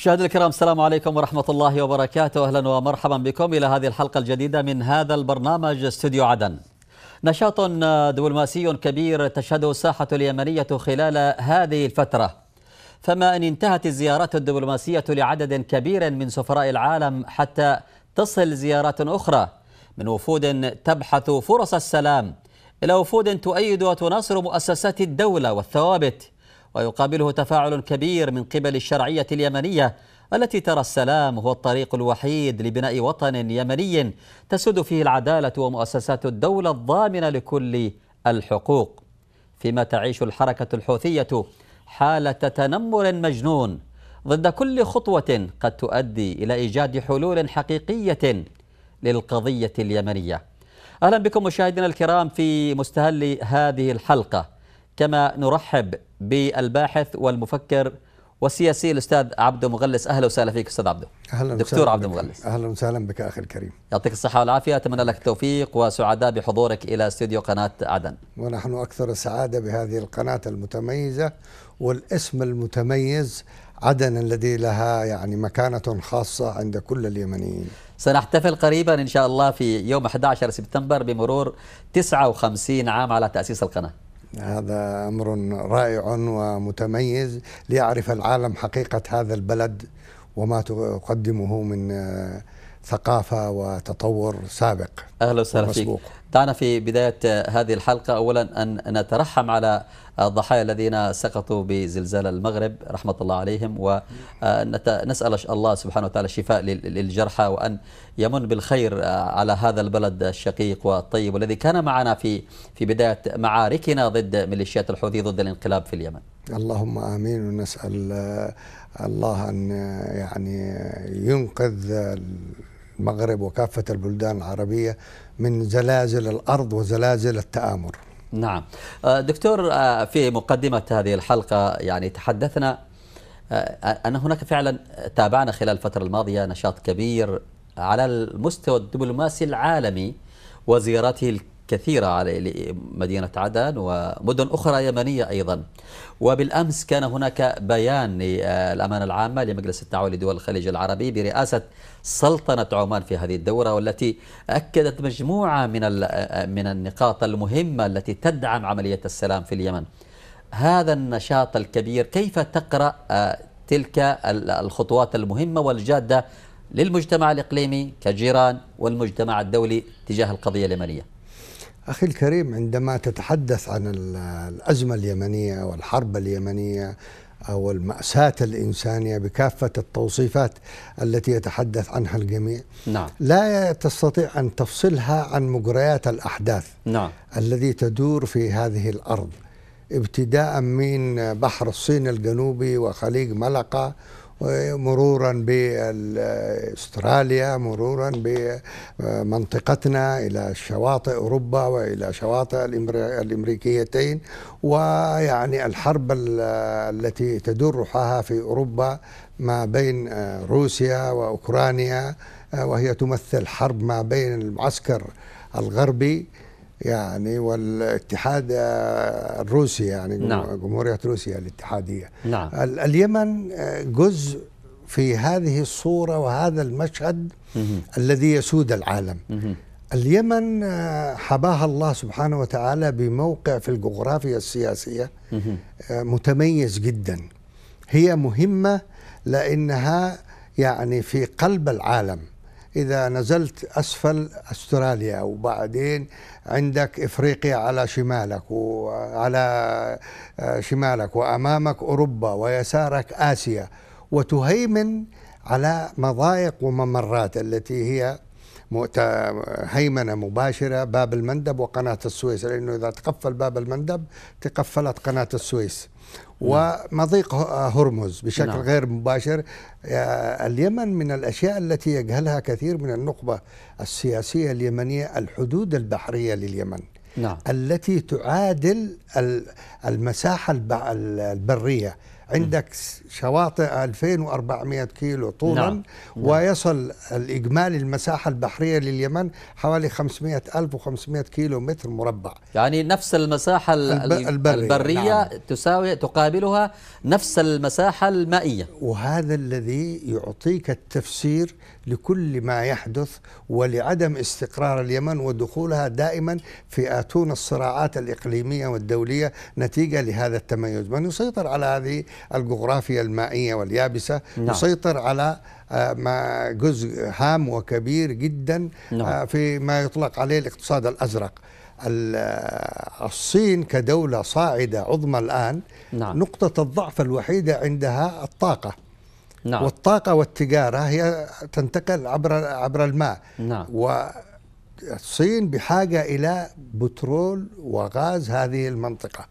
مشاهدينا الكرام السلام عليكم ورحمة الله وبركاته أهلا ومرحبا بكم إلى هذه الحلقة الجديدة من هذا البرنامج استوديو عدن نشاط آه، دبلوماسي كبير تشهده الساحة اليمنية خلال هذه الفترة فما أن انتهت الزيارات الدبلوماسية لعدد كبير من سفراء العالم حتى تصل زيارات أخرى من وفود تبحث فرص السلام إلى وفود تؤيد وتناصر مؤسسات الدولة والثوابت ويقابله تفاعل كبير من قبل الشرعية اليمنية التي ترى السلام هو الطريق الوحيد لبناء وطن يمني تسد فيه العدالة ومؤسسات الدولة الضامنة لكل الحقوق فيما تعيش الحركة الحوثية حالة تنمر مجنون ضد كل خطوة قد تؤدي إلى إيجاد حلول حقيقية للقضية اليمنية أهلا بكم مشاهدينا الكرام في مستهل هذه الحلقة كما نرحب بالباحث والمفكر والسياسي الاستاذ عبده مغلس اهلا وسهلا فيك استاذ عبده اهلا دكتور عبده مغلس اهلا وسهلا بك اخي الكريم يعطيك الصحه والعافيه اتمنى لك التوفيق وسعداء بحضورك الى استديو قناه عدن ونحن اكثر سعاده بهذه القناه المتميزه والاسم المتميز عدن الذي لها يعني مكانه خاصه عند كل اليمنيين سنحتفل قريبا ان شاء الله في يوم 11 سبتمبر بمرور 59 عام على تاسيس القناه هذا أمر رائع ومتميز ليعرف العالم حقيقة هذا البلد وما تقدمه من آه، ثقافة وتطور سابق أهلا وسهلا فيك دعنا في بداية هذه الحلقة أولا أن نترحم على الضحايا الذين سقطوا بزلزال المغرب رحمة الله عليهم ونسأل آه، الله سبحانه وتعالى الشفاء للجرحى وأن يمن بالخير آه، على هذا البلد الشقيق والطيب والذي كان معنا في في بداية معاركنا ضد ميليشيات الحوثي ضد الانقلاب في اليمن اللهم آمين ونسأل آه، الله أن يعني ينقذ المغرب وكافة البلدان العربية من زلازل الأرض وزلازل التآمر نعم آه، دكتور آه، في مقدمة هذه الحلقة يعني تحدثنا آه، أن هناك فعلا تابعنا خلال الفترة الماضية نشاط كبير على المستوى الدبلوماسي العالمي وزياراته الكثيرة على مدينة عدن ومدن أخرى يمنية أيضا وبالأمس كان هناك بيان للامانه العامة لمجلس التعاون لدول الخليج العربي برئاسة سلطنة عمان في هذه الدورة والتي أكدت مجموعة من من النقاط المهمة التي تدعم عملية السلام في اليمن هذا النشاط الكبير كيف تقرأ آه، تلك الخطوات المهمة والجادة للمجتمع الإقليمي كجيران والمجتمع الدولي تجاه القضية اليمنية أخي الكريم عندما تتحدث عن الأزمة اليمنية والحرب اليمنية أو المأساة الإنسانية بكافة التوصيفات التي يتحدث عنها الجميع نعم. لا تستطيع أن تفصلها عن مجريات الأحداث نعم. الذي تدور في هذه الأرض ابتداء من بحر الصين الجنوبي وخليج ملقا مرورا باستراليا مرورا بمنطقتنا الى شواطئ اوروبا والى شواطئ الامريكيتين ويعني الحرب التي تدور روحها في اوروبا ما بين روسيا واوكرانيا وهي تمثل حرب ما بين المعسكر الغربي يعني والاتحاد الروسي يعني نعم. جمهورية روسيا الاتحادية نعم. اليمن آه، جزء في هذه الصورة وهذا المشهد مه. الذي يسود العالم مه. اليمن آه، حباها الله سبحانه وتعالى بموقع في الجغرافيا السياسية مه. آه، متميز جدا هي مهمة لأنها يعني في قلب العالم إذا نزلت أسفل أستراليا وبعدين عندك إفريقيا على شمالك وعلى آه، شمالك وأمامك أوروبا ويسارك آسيا وتهيمن على مضايق وممرات التي هي هيمنة مباشرة باب المندب وقناة السويس لأنه إذا تقفل باب المندب تقفلت قناة السويس ومضيق هرمز بشكل نعم. غير مباشر اليمن من الأشياء التي يجهلها كثير من النخبة السياسية اليمنية الحدود البحرية لليمن نعم. التي تعادل المساحة البرية عندك شواطئ 2400 كيلو طولا نعم،, نعم. ويصل الإجمالي المساحة البحرية لليمن حوالي 500 و500 كيلو متر مربع يعني نفس المساحة البرية, البرية نعم. تساوي تقابلها نفس المساحة المائية وهذا الذي يعطيك التفسير لكل ما يحدث ولعدم استقرار اليمن ودخولها دائما في آتون الصراعات الإقليمية والدولية نتيجة لهذا التميز من يسيطر على هذه الجغرافيا المائية واليابسة نعم. يسيطر على آه، ما جزء هام وكبير جدا آه، نعم. في ما يطلق عليه الاقتصاد الأزرق آه، الصين كدولة صاعدة عظمى الآن نعم. نقطة الضعف الوحيدة عندها الطاقة نعم. والطاقة والتجارة هي تنتقل عبر عبر الماء نعم. والصين بحاجة إلى بترول وغاز هذه المنطقة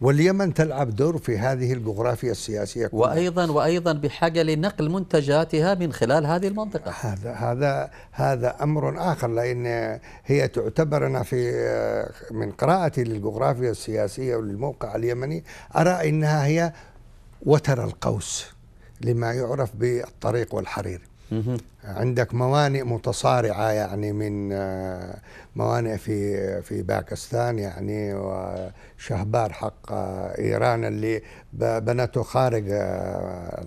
واليمن تلعب دور في هذه الجغرافيا السياسية كلها. وأيضا وأيضا بحاجة لنقل منتجاتها من خلال هذه المنطقة هذا هذا هذا أمر آخر لأن هي تعتبر أنا في من قراءتي للجغرافيا السياسية وللموقع اليمني أرى أنها هي وتر القوس لما يعرف بالطريق والحريري عندك موانئ متصارعة يعني من آه، موانئ في في باكستان يعني وشهبار حق آه، إيران اللي بنته خارج آه،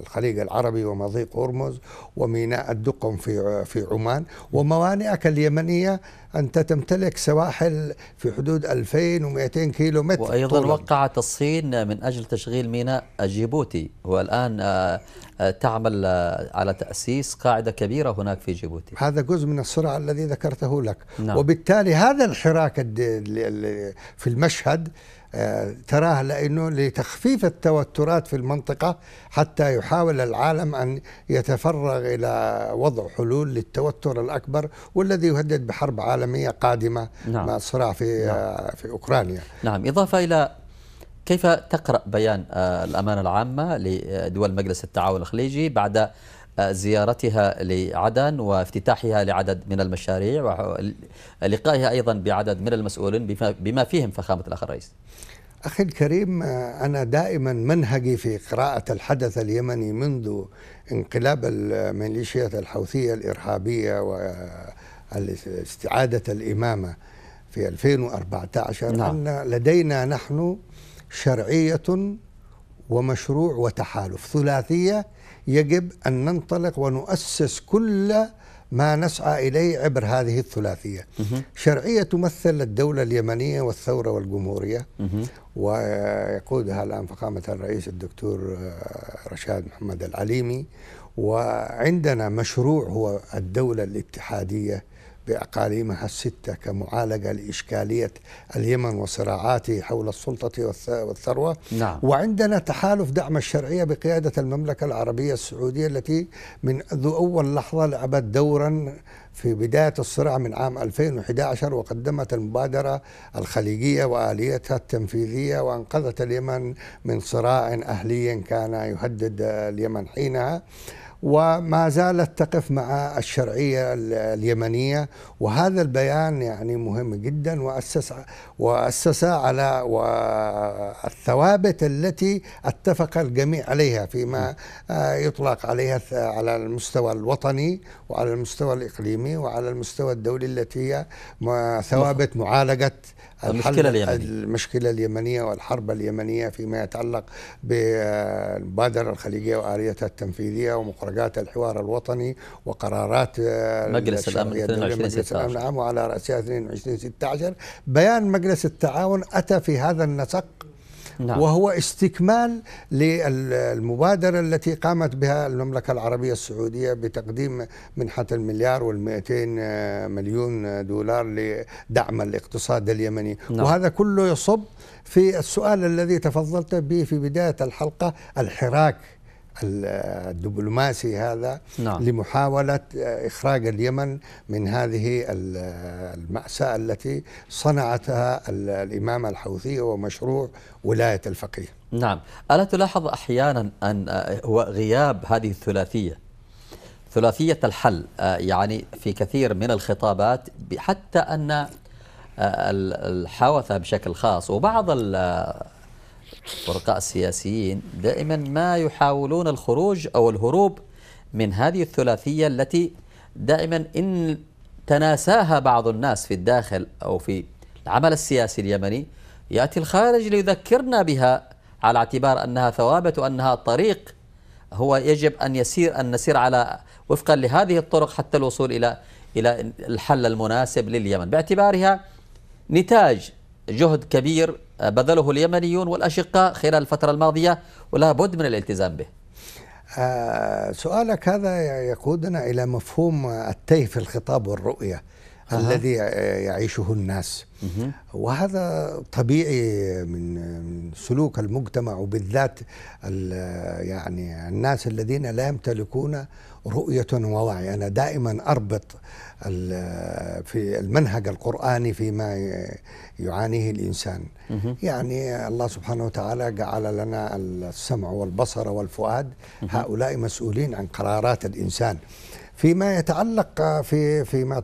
الخليج العربي ومضيق هرمز وميناء الدقم في في عمان وموانئك اليمنية أنت تمتلك سواحل في حدود 2200 كيلو متر وأيضا طولا. وقعت الصين من أجل تشغيل ميناء جيبوتي والآن آه، آه، تعمل آه، على تأسيس قاعدة كبيرة هناك في جيبوتي هذا جزء من الصراع الذي ذكرته لك نعم. وبالتالي هذا الحراك في المشهد تراه لانه لتخفيف التوترات في المنطقه حتى يحاول العالم ان يتفرغ الى وضع حلول للتوتر الاكبر والذي يهدد بحرب عالميه قادمه نعم. مع الصراع في نعم. في اوكرانيا. نعم اضافه الى كيف تقرا بيان آه، الامانه العامه لدول مجلس التعاون الخليجي بعد زيارتها لعدن وافتتاحها لعدد من المشاريع ولقائها أيضا بعدد من المسؤولين بما فيهم فخامة الأخ الرئيس أخي الكريم أنا دائما منهجي في قراءة الحدث اليمني منذ انقلاب الميليشيات الحوثية الإرهابية واستعادة الإمامة في 2014 نعم. أن لدينا نحن شرعية ومشروع وتحالف ثلاثية يجب أن ننطلق ونؤسس كل ما نسعى إليه عبر هذه الثلاثية شرعية تمثل الدولة اليمنية والثورة والجمهورية ويقودها الآن فخامة الرئيس الدكتور آه، رشاد محمد العليمي وعندنا مشروع هو الدولة الاتحادية بأقاليمها الستة كمعالجة لإشكالية اليمن وصراعاته حول السلطة والثروة نعم. وعندنا تحالف دعم الشرعية بقيادة المملكة العربية السعودية التي من ذو أول لحظة لعبت دورا في بداية الصراع من عام 2011 وقدمت المبادرة الخليجية وآليتها التنفيذية وأنقذت اليمن من صراع أهلي كان يهدد اليمن حينها وما زالت تقف مع الشرعية اليمنية وهذا البيان يعني مهم جدا وأسس وأسس على الثوابت التي اتفق الجميع عليها فيما نعم. آه، يطلق عليها على المستوى الوطني وعلى المستوى الإقليمي وعلى المستوى الدولي التي هي نعم. ثوابت معالجة المشكلة اليمنية المشكلة اليمنية والحرب اليمنية فيما يتعلق بالمبادرة الخليجية وآليتها التنفيذية ومخرجات الحوار الوطني وقرارات مجلس الأمن 22 مجلس الأمن وعلى رأسها 22 16 بيان مجلس التعاون أتى في هذا النسق نعم. وهو استكمال للمبادرة التي قامت بها المملكة العربية السعودية بتقديم منحة المليار والمئتين 200 مليون دولار لدعم الاقتصاد اليمني نعم. وهذا كله يصب في السؤال الذي تفضلت به في بداية الحلقة الحراك الدبلوماسي هذا نعم. لمحاولة آه، إخراج اليمن من هذه آه، المأساة التي صنعتها الإمامة الحوثية ومشروع ولاية الفقيه نعم ألا تلاحظ أحيانا أن آه، هو غياب هذه الثلاثية ثلاثية الحل يعني في كثير من الخطابات حتى أن الحوثة بشكل خاص وبعض ورقاء السياسيين دائما ما يحاولون الخروج أو الهروب من هذه الثلاثية التي دائما إن تناساها بعض الناس في الداخل أو في العمل السياسي اليمني يأتي الخارج ليذكرنا بها على اعتبار أنها ثوابت وأنها طريق هو يجب أن يسير أن نسير على وفقا لهذه الطرق حتى الوصول إلى إلى الحل المناسب لليمن باعتبارها نتاج جهد كبير بذله اليمنيون والأشقاء خلال الفترة الماضية ولا بد من الالتزام به آه، سؤالك هذا يقودنا إلى مفهوم التيه في الخطاب والرؤية أه. الذي يعيشه الناس وهذا طبيعي من سلوك المجتمع وبالذات يعني الناس الذين لا يمتلكون رؤية ووعي أنا دائما أربط في المنهج القرآني فيما يعانيه الإنسان مه. يعني الله سبحانه وتعالى جعل لنا السمع والبصر والفؤاد مه. هؤلاء مسؤولين عن قرارات الإنسان فيما يتعلق في فيما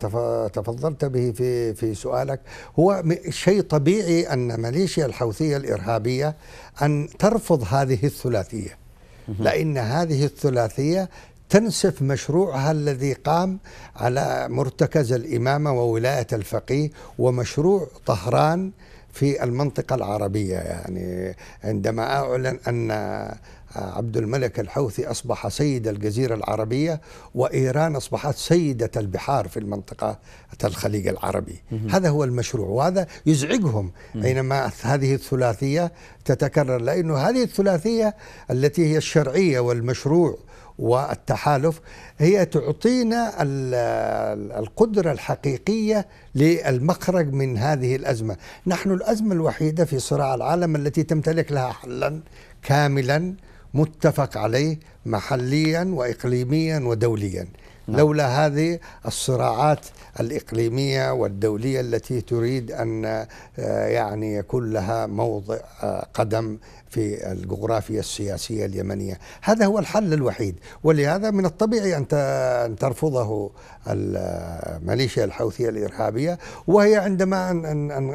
تفضلت به في في سؤالك هو شيء طبيعي ان ماليشيا الحوثيه الارهابيه ان ترفض هذه الثلاثيه لان هذه الثلاثيه تنسف مشروعها الذي قام على مرتكز الامامه وولايه الفقيه ومشروع طهران في المنطقة العربية يعني عندما أعلن أن عبد الملك الحوثي أصبح سيد الجزيرة العربية وإيران أصبحت سيدة البحار في المنطقة الخليج العربي مم. هذا هو المشروع وهذا يزعجهم مم. هذه الثلاثية تتكرر لأنه هذه الثلاثية التي هي الشرعية والمشروع والتحالف هي تعطينا القدرة الحقيقية للمخرج من هذه الأزمة نحن الأزمة الوحيدة في صراع العالم التي تمتلك لها حلا كاملا متفق عليه محليا واقليميا ودوليا نعم. لولا هذه الصراعات الإقليمية والدولية التي تريد أن آه، يعني يكون لها موضع آه، قدم في الجغرافيا السياسية اليمنية هذا هو الحل الوحيد ولهذا من الطبيعي أن ترفضه الميليشيا آه، الحوثية الإرهابية وهي عندما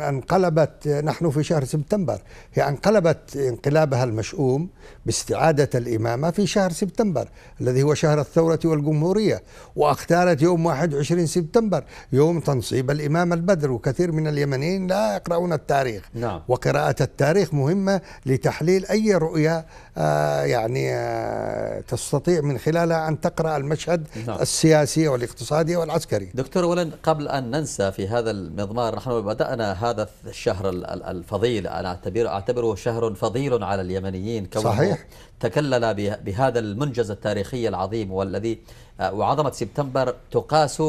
انقلبت نحن في شهر سبتمبر هي انقلبت انقلابها المشؤوم باستعادة الإمامة في شهر سبتمبر الذي هو شهر الثورة والجمهورية واختارت يوم 21 سبتمبر يوم تنصيب الإمام البدر وكثير من اليمنيين لا يقرؤون التاريخ نعم. وقراءة التاريخ مهمة لتحليل أي رؤية آه يعني آه تستطيع من خلالها أن تقرأ المشهد نعم. السياسي والاقتصادي والعسكري دكتور ولن قبل أن ننسى في هذا المضمار نحن بدأنا هذا الشهر الفضيل أنا أعتبره, أعتبره شهر فضيل على اليمنيين كونه صحيح تكلل بهذا المنجز التاريخي العظيم والذي آه، وعظمة سبتمبر تقاس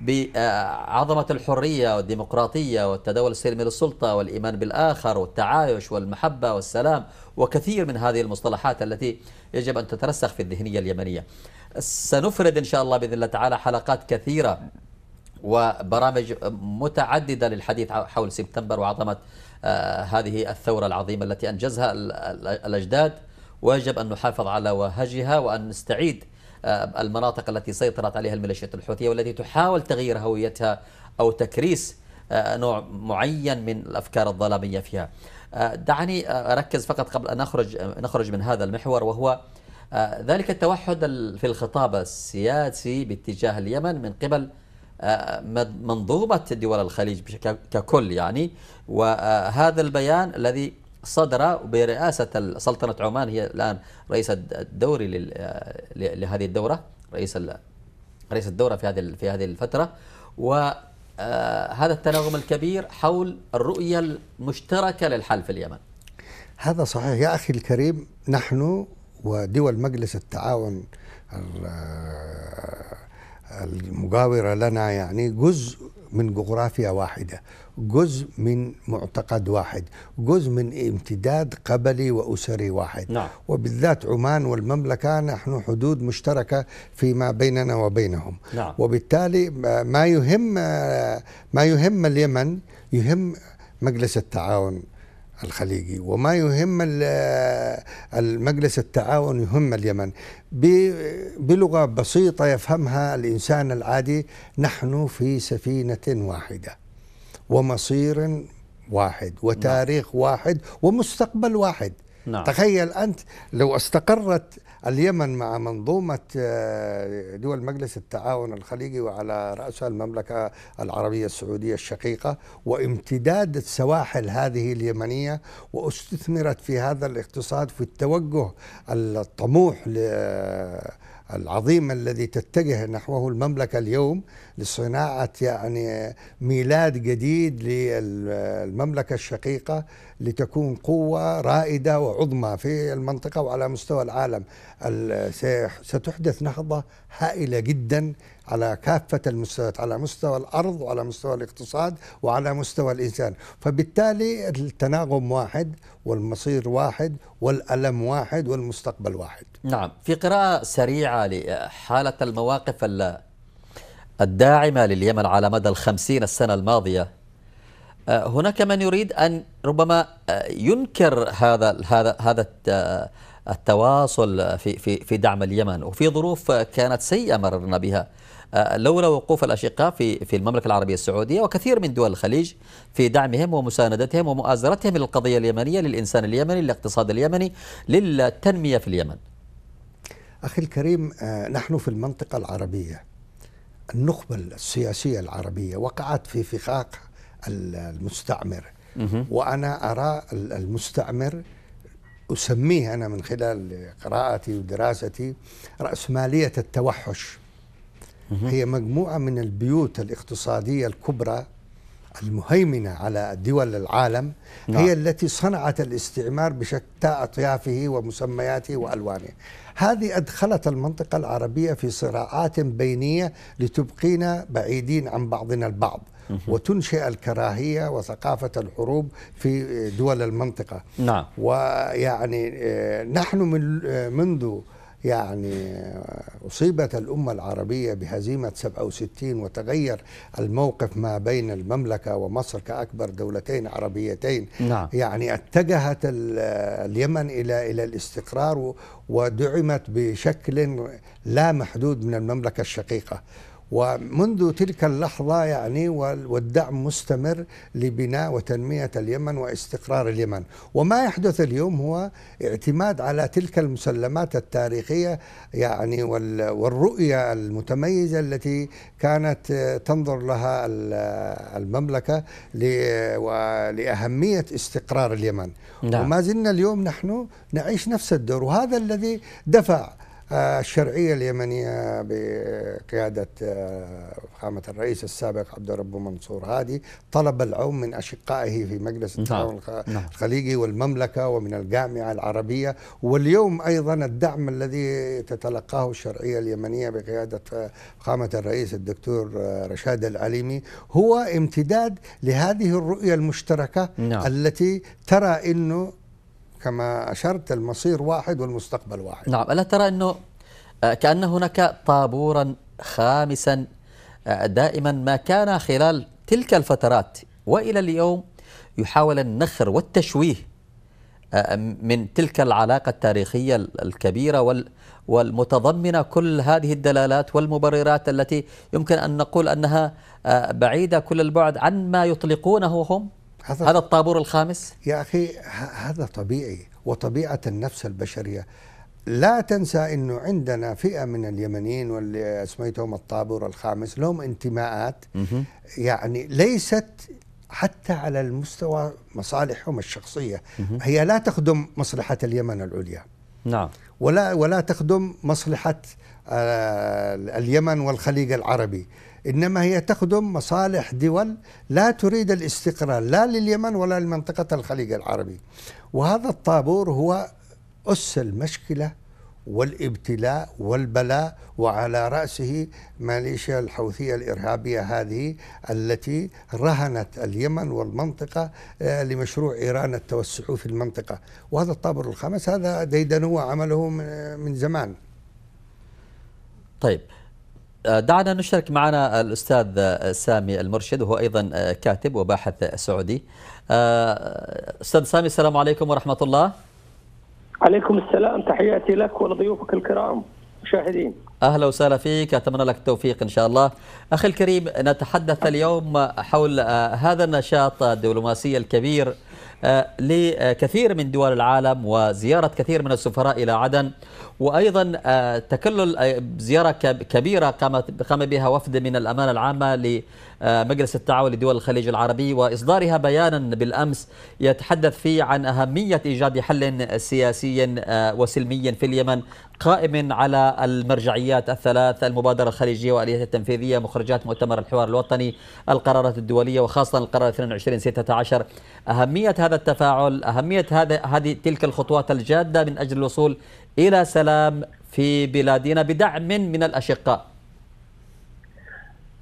بعظمة آه، الحرية والديمقراطية والتداول السلمي للسلطة والإيمان بالآخر والتعايش والمحبة والسلام وكثير من هذه المصطلحات التي يجب أن تترسخ في الذهنية اليمنية سنفرد إن شاء الله بإذن الله تعالى حلقات كثيرة وبرامج متعددة للحديث حول سبتمبر وعظمة آه، هذه الثورة العظيمة التي أنجزها الأجداد ويجب أن نحافظ على وهجها وأن نستعيد آه، المناطق التي سيطرت عليها الميليشيات الحوثية والتي تحاول تغيير هويتها أو تكريس آه، نوع معين من الأفكار الظلامية فيها آه، دعني أركز فقط قبل أن نخرج, نخرج من هذا المحور وهو ذلك التوحد في الخطاب السياسي باتجاه اليمن من قبل منظومة دول الخليج ككل يعني وهذا البيان الذي صدر برئاسة سلطنة عمان هي الآن رئيس الدوري آه، لهذه الدورة رئيس رئيس الدورة في هذه في هذه الفترة وهذا آه، التناغم الكبير حول الرؤية المشتركة للحل في اليمن هذا صحيح يا أخي الكريم نحن ودول مجلس التعاون آه، المجاورة لنا يعني جزء من جغرافيا واحدة جزء من معتقد واحد جزء من امتداد قبلي وأسري واحد نعم. وبالذات عمان والمملكة نحن حدود مشتركة فيما بيننا وبينهم نعم. وبالتالي ما يهم ما يهم اليمن يهم مجلس التعاون الخليجي وما يهم المجلس التعاون يهم اليمن بلغة بسيطة يفهمها الإنسان العادي نحن في سفينة واحدة ومصير واحد وتاريخ نعم. واحد ومستقبل واحد نعم. تخيل أنت لو استقرت اليمن مع منظومة آه، دول مجلس التعاون الخليجي وعلى رأسها المملكة العربية السعودية الشقيقة وامتداد السواحل هذه اليمنية واستثمرت في هذا الاقتصاد في التوجه الطموح آه، العظيم الذي تتجه نحوه المملكة اليوم لصناعة يعني ميلاد جديد للمملكة الشقيقة لتكون قوة رائدة وعظمى في المنطقة وعلى مستوى العالم ستحدث نهضة هائلة جدا على كافة المستويات على مستوى الأرض وعلى مستوى الاقتصاد وعلى مستوى الإنسان فبالتالي التناغم واحد والمصير واحد والألم واحد والمستقبل واحد نعم في قراءة سريعة لحالة المواقف الداعمة لليمن على مدى الخمسين السنة الماضية أه، هناك من يريد أن ربما أه، ينكر هذا هذا هذا التواصل في في في دعم اليمن وفي ظروف كانت سيئة مررنا بها آه، لولا وقوف الأشقاء في في المملكة العربية السعودية وكثير من دول الخليج في دعمهم ومساندتهم ومؤازرتهم للقضية اليمنية للإنسان اليمني للاقتصاد اليمني للتنمية في اليمن أخي الكريم آه، نحن في المنطقة العربية النخبة السياسية العربية وقعت في فخاخ المستعمر وأنا أرى المستعمر أسميه أنا من خلال قراءتي ودراستي رأسمالية التوحش هي مجموعة من البيوت الاقتصادية الكبرى المهيمنة على دول العالم نعم. هي التي صنعت الاستعمار بشتى أطيافه ومسمياته وألوانه هذه أدخلت المنطقة العربية في صراعات بينية لتبقينا بعيدين عن بعضنا البعض وتنشئ الكراهية وثقافة الحروب في دول المنطقة نعم ويعني آه، نحن من آه، منذ يعني أصيبت الأمة العربية بهزيمة 67 وتغير الموقف ما بين المملكة ومصر كأكبر دولتين عربيتين نعم. يعني اتجهت اليمن إلى إلى الاستقرار ودعمت بشكل لا محدود من المملكة الشقيقة ومنذ تلك اللحظة يعني والدعم مستمر لبناء وتنمية اليمن واستقرار اليمن وما يحدث اليوم هو اعتماد على تلك المسلمات التاريخية يعني والرؤية المتميزة التي كانت تنظر لها المملكة لأهمية استقرار اليمن نعم. وما زلنا اليوم نحن نعيش نفس الدور وهذا الذي دفع الشرعية اليمنية بقيادة آه، فخامة الرئيس السابق عبد الرب منصور هادي طلب العون من أشقائه في مجلس نعم. التعاون نعم. الخليجي والمملكة ومن الجامعة العربية واليوم أيضا الدعم الذي تتلقاه الشرعية اليمنية بقيادة آه، فخامة الرئيس الدكتور آه، رشاد العليمي هو امتداد لهذه الرؤية المشتركة نعم. التي ترى أنه كما أشرت المصير واحد والمستقبل واحد نعم ألا ترى أنه آه، كأن هناك طابورا خامسا آه، دائما ما كان خلال تلك الفترات وإلى اليوم يحاول النخر والتشويه آه، من تلك العلاقة التاريخية الكبيرة والمتضمنة كل هذه الدلالات والمبررات التي يمكن أن نقول أنها بعيدة كل البعد عن ما يطلقونه هم هذا, هذا الطابور الخامس يا أخي هذا طبيعي وطبيعة النفس البشرية لا تنسى أنه عندنا فئة من اليمنيين واللي أسميتهم الطابور الخامس لهم انتماءات يعني ليست حتى على المستوى مصالحهم الشخصية هي لا تخدم مصلحة اليمن العليا نعم ولا ولا تخدم مصلحة آه، اليمن والخليج العربي إنما هي تخدم مصالح دول لا تريد الاستقرار لا لليمن ولا لمنطقة الخليج العربي وهذا الطابور هو أس المشكلة والابتلاء والبلاء وعلى رأسه ماليشيا الحوثية الإرهابية هذه التي رهنت اليمن والمنطقة آه، لمشروع إيران التوسع في المنطقة وهذا الطابور الخامس هذا ديدنوا عمله آه، من زمان طيب آه، دعنا نشارك معنا الأستاذ آه، سامي المرشد وهو أيضا آه، كاتب وباحث سعودي أستاذ سامي السلام عليكم ورحمة الله عليكم السلام تحياتي لك ولضيوفك الكرام مشاهدين أهلا وسهلا فيك أتمنى لك التوفيق إن شاء الله أخي الكريم نتحدث اليوم حول هذا النشاط الدبلوماسي الكبير آه، لكثير من دول العالم وزيارة كثير من السفراء إلى عدن وأيضا آه، تكلل آه، زيارة كبيرة قامت قام بها وفد من الأمانة العامة آه، مجلس التعاون لدول الخليج العربي وإصدارها بيانا بالأمس يتحدث فيه عن أهمية إيجاد حل سياسي آه، وسلمي في اليمن قائم على المرجعيات الثلاث المبادرة الخليجية وآليات التنفيذية مخرجات مؤتمر الحوار الوطني القرارات الدولية وخاصة القرار 2216 أهمية هذا التفاعل أهمية هذا هذه تلك الخطوات الجادة من أجل الوصول إلى سلام في بلادنا بدعم من الأشقاء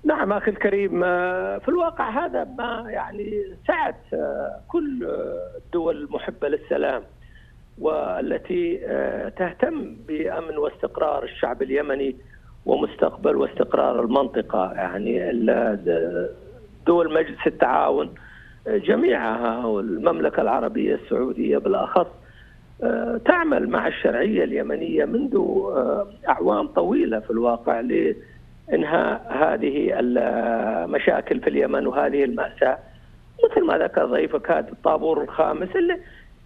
نعم اخي الكريم آه، في الواقع هذا ما يعني سعت آه، كل آه، الدول المحبه للسلام والتي تهتم بامن واستقرار الشعب اليمني ومستقبل واستقرار المنطقه يعني دول مجلس التعاون جميعها والمملكه العربيه السعوديه بالاخص تعمل مع الشرعيه اليمنيه منذ اعوام طويله في الواقع ل انهاء هذه المشاكل في اليمن وهذه الماساه مثل ما ذكر ضيفك هذا الطابور الخامس اللي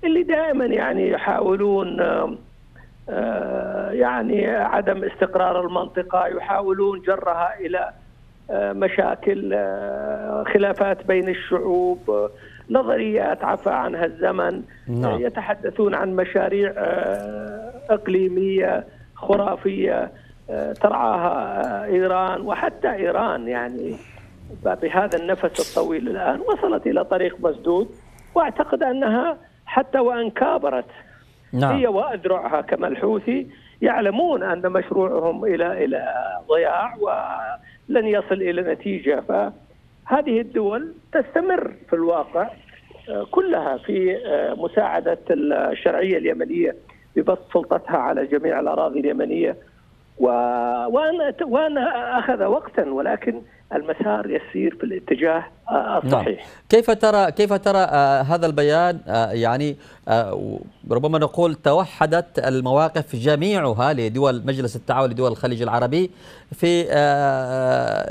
اللي دائما يعني يحاولون آه، يعني عدم استقرار المنطقه يحاولون جرها الى آه، مشاكل آه، خلافات بين الشعوب نظريات عفى عنها الزمن نعم. يتحدثون عن مشاريع اقليميه خرافيه آه، ترعاها آه، ايران وحتى ايران يعني بهذا النفس الطويل الان وصلت الى طريق مسدود واعتقد انها حتى وان كابرت نعم. هي واذرعها كما الحوثي يعلمون ان مشروعهم الى الى ضياع ولن يصل الى نتيجه فهذه الدول تستمر في الواقع آه، كلها في مساعده الشرعيه اليمنيه ببسط سلطتها على جميع الاراضي اليمنيه و... وانا وانا اخذ وقتا ولكن المسار يسير في الاتجاه آه، نعم. الصحيح. نعم. كيف ترى كيف ترى آه، هذا البيان آه، يعني ربما نقول توحدت المواقف جميعها لدول مجلس التعاون لدول الخليج العربي في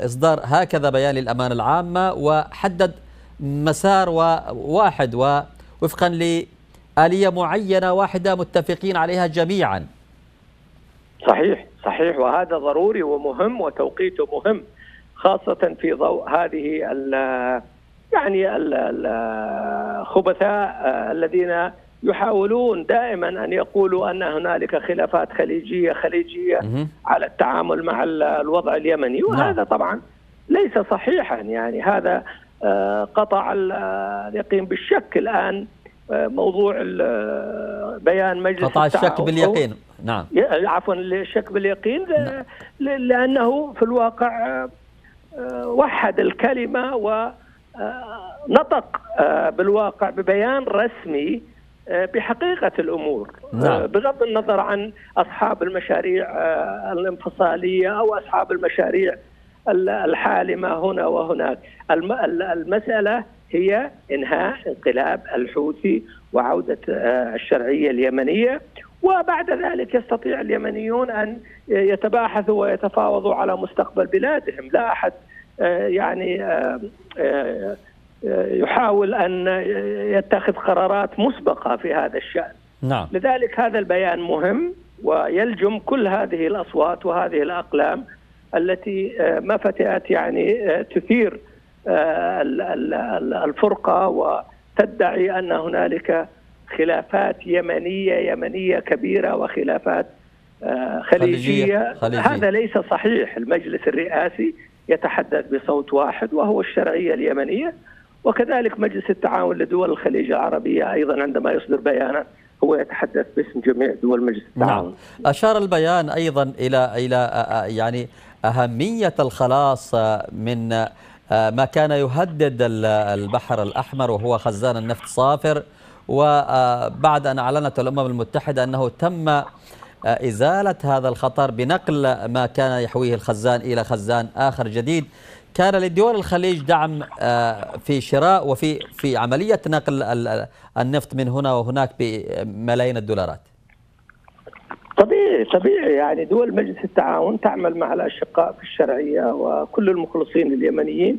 اصدار هكذا بيان للامانه العامه وحدد مسار واحد ووفقا لآلية معينة واحدة متفقين عليها جميعا صحيح صحيح وهذا ضروري ومهم وتوقيته مهم خاصة في ضوء هذه ال يعني الخبثاء آه، الذين يحاولون دائما ان يقولوا ان هنالك خلافات خليجيه خليجيه على التعامل مع الوضع اليمني نعم. وهذا طبعا ليس صحيحا يعني هذا آه، قطع آه، اليقين بالشك الان موضوع بيان مجلس قطع الشك باليقين نعم عفوا الشك باليقين نعم. لأنه في الواقع آه، آه، وحد الكلمة ونطق آه، بالواقع ببيان رسمي بحقيقة الأمور نعم. بغض النظر عن أصحاب المشاريع الانفصالية أو أصحاب المشاريع الحالمة هنا وهناك المسألة هي إنهاء انقلاب الحوثي وعودة الشرعية اليمنية وبعد ذلك يستطيع اليمنيون ان يتباحثوا ويتفاوضوا على مستقبل بلادهم، لا احد آه، يعني آه، آه، يحاول ان يتخذ قرارات مسبقه في هذا الشان. نعم. لذلك هذا البيان مهم ويلجم كل هذه الاصوات وهذه الاقلام التي ما فتئت يعني تثير الفرقه وتدعي ان هنالك خلافات يمنيه يمنيه كبيره وخلافات آه، خليجيه, خليجية. هذا ليس صحيح المجلس الرئاسي يتحدث بصوت واحد وهو الشرعيه اليمنيه وكذلك مجلس التعاون لدول الخليج العربيه ايضا عندما يصدر بيانا هو يتحدث باسم جميع دول مجلس نعم. التعاون. نعم. اشار البيان ايضا الى الى آه، آه، يعني اهميه الخلاص من ما كان يهدد البحر الاحمر وهو خزان النفط صافر وبعد أن أعلنت الأمم المتحدة أنه تم إزالة هذا الخطر بنقل ما كان يحويه الخزان إلى خزان آخر جديد كان لدول الخليج دعم آه، في شراء وفي في عملية نقل النفط من هنا وهناك بملايين الدولارات طبيعي طبيعي يعني دول مجلس التعاون تعمل مع الأشقاء في الشرعية وكل المخلصين اليمنيين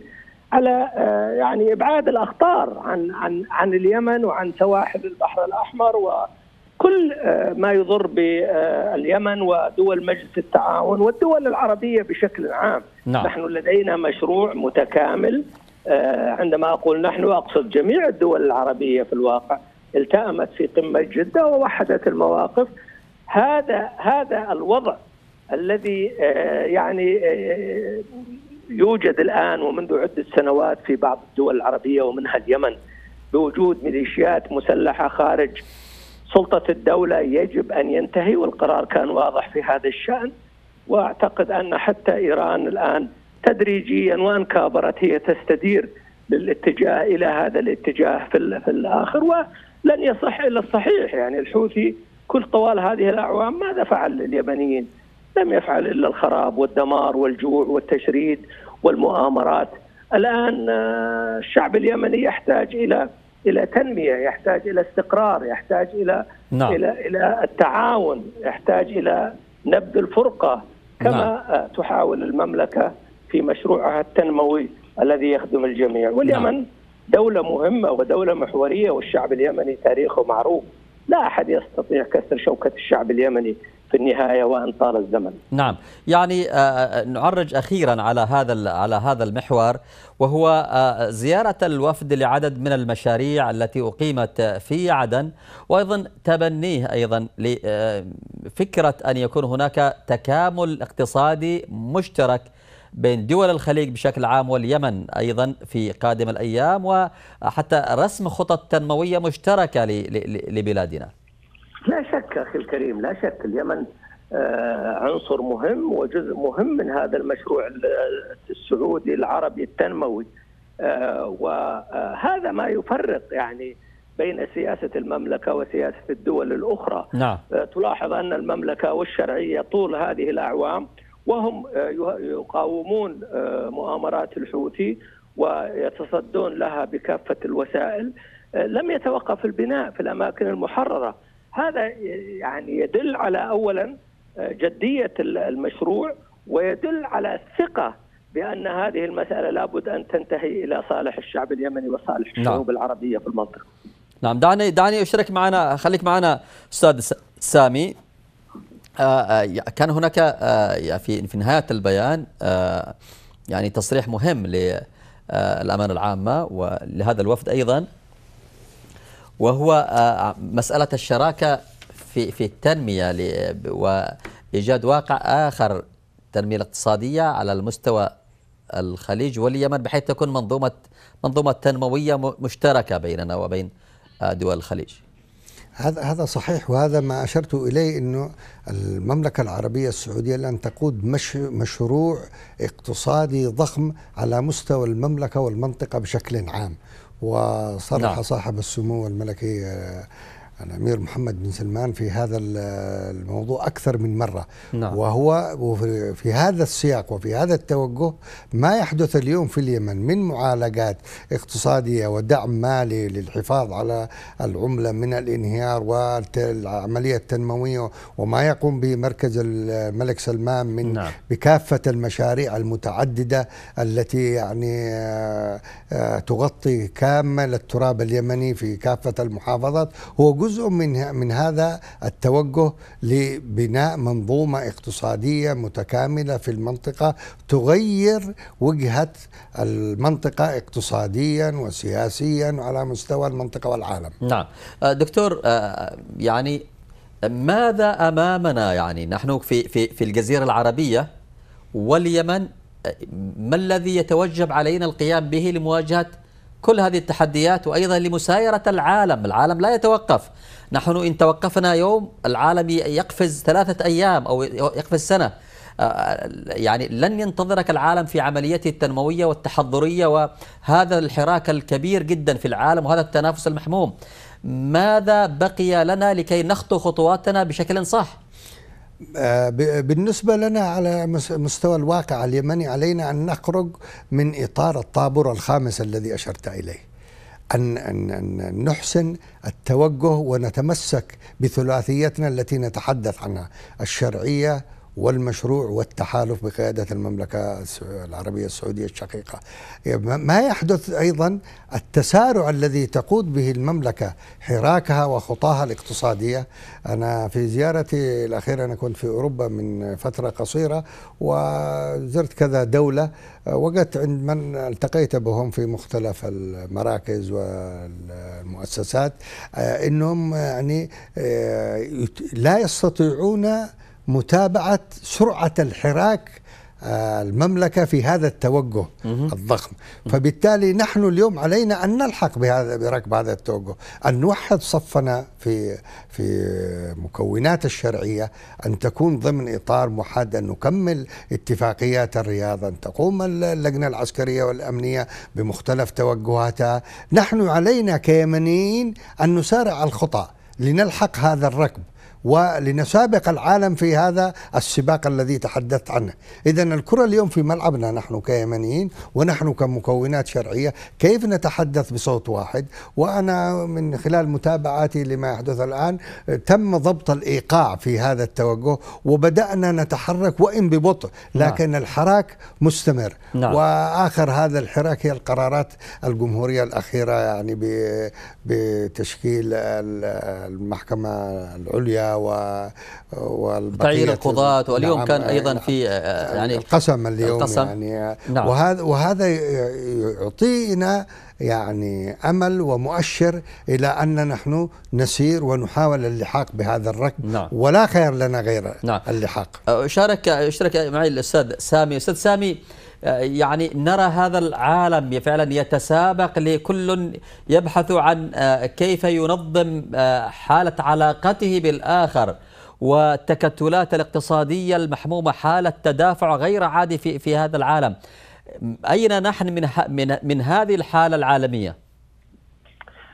على آه، يعني ابعاد الاخطار عن عن عن اليمن وعن سواحل البحر الاحمر وكل آه، ما يضر باليمن ودول مجلس التعاون والدول العربيه بشكل عام نعم. نحن لدينا مشروع متكامل آه، عندما اقول نحن اقصد جميع الدول العربيه في الواقع التأمت في قمه جده ووحدت المواقف هذا هذا الوضع الذي يعني يوجد الآن ومنذ عدة سنوات في بعض الدول العربية ومنها اليمن بوجود ميليشيات مسلحة خارج سلطة الدولة يجب أن ينتهي والقرار كان واضح في هذا الشأن وأعتقد أن حتى إيران الآن تدريجيا وان كابرت هي تستدير للاتجاه الى هذا الاتجاه في, الاخر ولن يصح الا الصحيح يعني الحوثي كل طوال هذه الاعوام ماذا فعل لليمنيين؟ لم يفعل الا الخراب والدمار والجوع والتشريد والمؤامرات. الان آه، الشعب اليمني يحتاج الى الى تنميه، يحتاج الى استقرار، يحتاج الى نعم. الى الى التعاون، يحتاج الى نبذ الفرقه نعم. كما نعم. تحاول المملكه في مشروعها التنموي الذي يخدم الجميع، نعم. واليمن نعم. دولة مهمة ودولة محورية والشعب اليمني تاريخه معروف لا أحد يستطيع كسر شوكة الشعب اليمني في النهايه وان طال الزمن. نعم، يعني آه، آه، نعرج اخيرا على هذا على هذا المحور وهو آه، زياره الوفد لعدد من المشاريع التي اقيمت في عدن وايضا تبنيه ايضا لفكره ان يكون هناك تكامل اقتصادي مشترك بين دول الخليج بشكل عام واليمن أيضا في قادم الأيام وحتى رسم خطط تنموية مشتركة لبلادنا لا شك اخي الكريم لا شك اليمن آه، عنصر مهم وجزء مهم من هذا المشروع السعودي العربي التنموي آه، وهذا ما يفرق يعني بين سياسة المملكة وسياسة الدول الأخرى نعم. آه، تلاحظ أن المملكة والشرعية طول هذه الأعوام وهم يقاومون مؤامرات الحوثي ويتصدون لها بكافة الوسائل لم يتوقف البناء في الأماكن المحررة هذا يعني يدل على اولا آه، جديه المشروع ويدل على الثقه بان هذه المساله لابد ان تنتهي الى صالح الشعب اليمني وصالح نعم. الشعوب نعم. العربيه في المنطقه. نعم دعني دعني اشرك معنا خليك معنا استاذ سامي آه، آه، كان هناك في في نهايه البيان يعني تصريح مهم للامانه العامه ولهذا الوفد ايضا وهو آه، آه، مسألة الشراكة في في التنمية وإيجاد واقع آخر التنمية الاقتصادية على المستوى الخليج واليمن بحيث تكون منظومة منظومة تنموية مشتركة بيننا وبين آه، دول الخليج هذا هذا صحيح وهذا ما اشرت اليه انه المملكه العربيه السعوديه لن تقود مش مشروع اقتصادي ضخم على مستوى المملكه والمنطقه بشكل عام وصرح نعم. صاحب السمو الملكي آه، الامير محمد بن سلمان في هذا الموضوع اكثر من مره نعم. وهو في هذا السياق وفي هذا التوجه ما يحدث اليوم في اليمن من معالجات اقتصاديه ودعم مالي للحفاظ على العمله من الانهيار والعمليه التنمويه وما يقوم به مركز الملك سلمان من نعم. بكافه المشاريع المتعدده التي يعني آه، آه، تغطي كامل التراب اليمني في كافه المحافظات هو جزء من من هذا التوجه لبناء منظومه اقتصاديه متكامله في المنطقه تغير وجهه المنطقه اقتصاديا وسياسيا على مستوى المنطقه والعالم. نعم آه، دكتور آه، يعني ماذا امامنا يعني نحن في في في الجزيره العربيه واليمن آه، ما الذي يتوجب علينا القيام به لمواجهه كل هذه التحديات وأيضا لمسايرة العالم العالم لا يتوقف نحن إن توقفنا يوم العالم يقفز ثلاثة أيام أو يقفز سنة آه، يعني لن ينتظرك العالم في عمليته التنموية والتحضرية وهذا الحراك الكبير جدا في العالم وهذا التنافس المحموم ماذا بقي لنا لكي نخطو خطواتنا بشكل صح؟ آه، بالنسبة لنا على مستوى الواقع اليمني علينا أن نخرج من إطار الطابور الخامس الذي أشرت إليه أن, نحسن التوجه ونتمسك بثلاثيتنا التي نتحدث عنها الشرعية والمشروع والتحالف بقيادة المملكة العربية السعودية الشقيقة إيه، ما يحدث أيضا التسارع الذي تقود به المملكة حراكها وخطاها الاقتصادية أنا في زيارتي الأخيرة أنا كنت في أوروبا من فترة قصيرة وزرت كذا دولة آه، وقت عند من التقيت بهم في مختلف المراكز والمؤسسات آه، أنهم يعني آه، لا يستطيعون متابعه سرعه الحراك آه، المملكه في هذا التوجه الضخم فبالتالي نحن اليوم علينا ان نلحق بهذا بركب هذا التوجه ان نوحد صفنا في في مكونات الشرعيه ان تكون ضمن اطار محدد ان نكمل اتفاقيات الرياض ان تقوم اللجنه العسكريه والامنيه بمختلف توجهاتها نحن علينا كيمنيين ان نسارع الخطى لنلحق هذا الركب ولنسابق العالم في هذا السباق الذي تحدثت عنه إذا الكرة اليوم في ملعبنا نحن كيمنيين ونحن كمكونات شرعية كيف نتحدث بصوت واحد وأنا من خلال متابعاتي لما يحدث الآن تم ضبط الإيقاع في هذا التوجه وبدأنا نتحرك وإن ببطء نعم. لكن نعم. الحراك مستمر نعم. وآخر هذا الحراك هي القرارات الجمهورية الأخيرة يعني بتشكيل المحكمة العليا العداله و تعيين القضاة واليوم نعم كان ايضا يعني في آه، آه، يعني القسم اليوم القسم يعني نعم وهذا وهذا يعطينا يعني امل ومؤشر الى ان نحن نسير ونحاول اللحاق بهذا الركب نعم ولا خير لنا غير نعم اللحاق آه، شارك شارك معي الاستاذ سامي استاذ سامي آه، يعني نرى هذا العالم فعلا يتسابق لكل يبحث عن آه، كيف ينظم آه، حالة علاقته بالآخر والتكتلات الاقتصادية المحمومة حالة تدافع غير عادي في, في هذا العالم أين نحن من, من, من هذه الحالة العالمية؟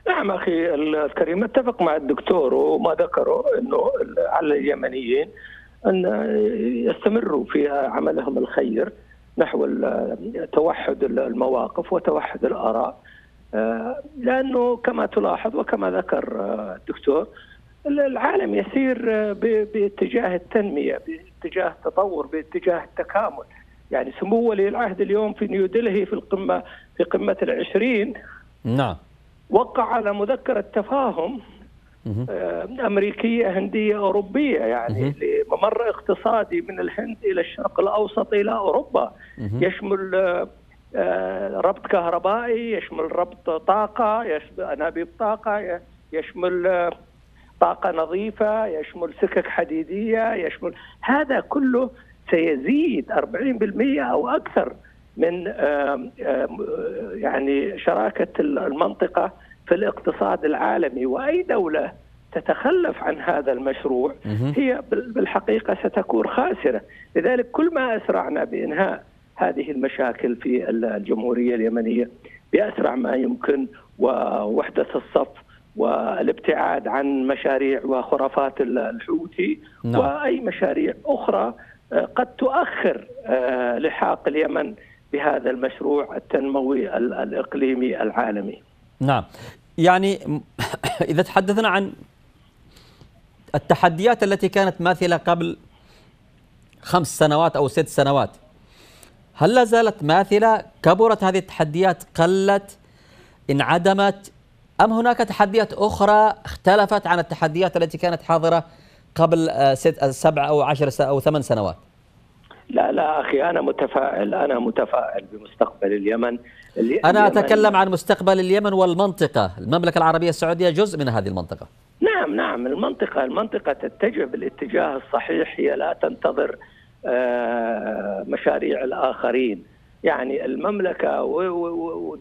نعم أخي الكريم أتفق مع الدكتور وما ذكره أنه على اليمنيين أن يستمروا في عملهم الخير نحو توحد المواقف وتوحد الآراء آه، لأنه كما تلاحظ وكما ذكر آه، الدكتور العالم يسير آه، باتجاه التنمية باتجاه التطور باتجاه التكامل يعني سمو ولي العهد اليوم في نيودلهي في القمة في قمة العشرين نعم وقع على مذكرة تفاهم آه، امريكيه هنديه اوروبيه يعني ممر اقتصادي من الهند الى الشرق الاوسط الى اوروبا يشمل آه، آه، ربط كهربائي يشمل ربط طاقه يشمل انابيب طاقه يشمل طاقه نظيفه يشمل سكك حديديه يشمل هذا كله سيزيد 40% او اكثر من يعني شراكه المنطقه في الاقتصاد العالمي واي دوله تتخلف عن هذا المشروع هي بالحقيقه ستكون خاسره، لذلك كل ما اسرعنا بانهاء هذه المشاكل في الجمهوريه اليمنيه باسرع ما يمكن ووحده الصف والابتعاد عن مشاريع وخرافات الحوثي نعم. واي مشاريع اخرى آه، قد تؤخر آه، لحاق اليمن بهذا المشروع التنموي الاقليمي العالمي. نعم يعني إذا تحدثنا عن التحديات التي كانت ماثلة قبل خمس سنوات أو ست سنوات هل لا زالت ماثلة كبرت هذه التحديات قلت انعدمت أم هناك تحديات أخرى اختلفت عن التحديات التي كانت حاضرة قبل آه، ست آه، سبع أو عشر أو ثمان سنوات لا لا أخي أنا متفائل أنا متفائل بمستقبل اليمن أنا أتكلم عن مستقبل اليمن والمنطقة المملكة العربية السعودية جزء من هذه المنطقة نعم نعم المنطقة المنطقة تتجه بالاتجاه الصحيح هي لا تنتظر آه، مشاريع الآخرين يعني المملكة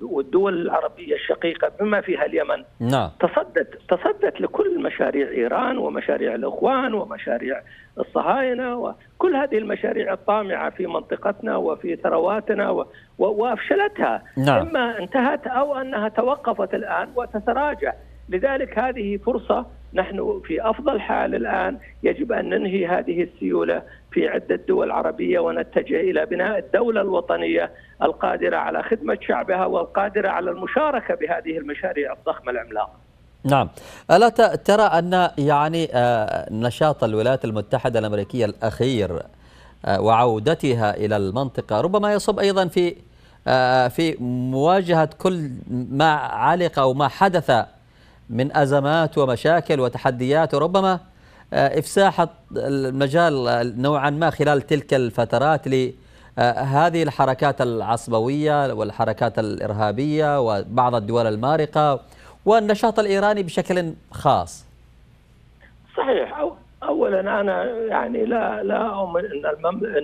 والدول العربية الشقيقة بما فيها اليمن نعم. تصدت تصدت لكل مشاريع إيران ومشاريع الإخوان ومشاريع الصهاينة وكل هذه المشاريع الطامعة في منطقتنا وفي ثرواتنا وأفشلتها نعم. إما انتهت أو أنها توقفت الآن وتتراجع لذلك هذه فرصة نحن في أفضل حال الآن يجب أن ننهي هذه السيولة في عدة دول عربية ونتجه إلى بناء الدولة الوطنية القادرة على خدمة شعبها والقادرة على المشاركة بهذه المشاريع الضخمة العملاقة نعم ألا ترى أن يعني آه، نشاط الولايات المتحدة الأمريكية الأخير آه، وعودتها إلى المنطقة ربما يصب أيضا في آه، في مواجهة كل ما علق أو ما حدث من أزمات ومشاكل وتحديات وربما آه، إفساح المجال آه، نوعا ما خلال تلك الفترات لهذه آه، الحركات العصبوية والحركات الإرهابية وبعض الدول المارقة والنشاط الإيراني بشكل خاص صحيح اولا انا يعني لا لا اؤمن ان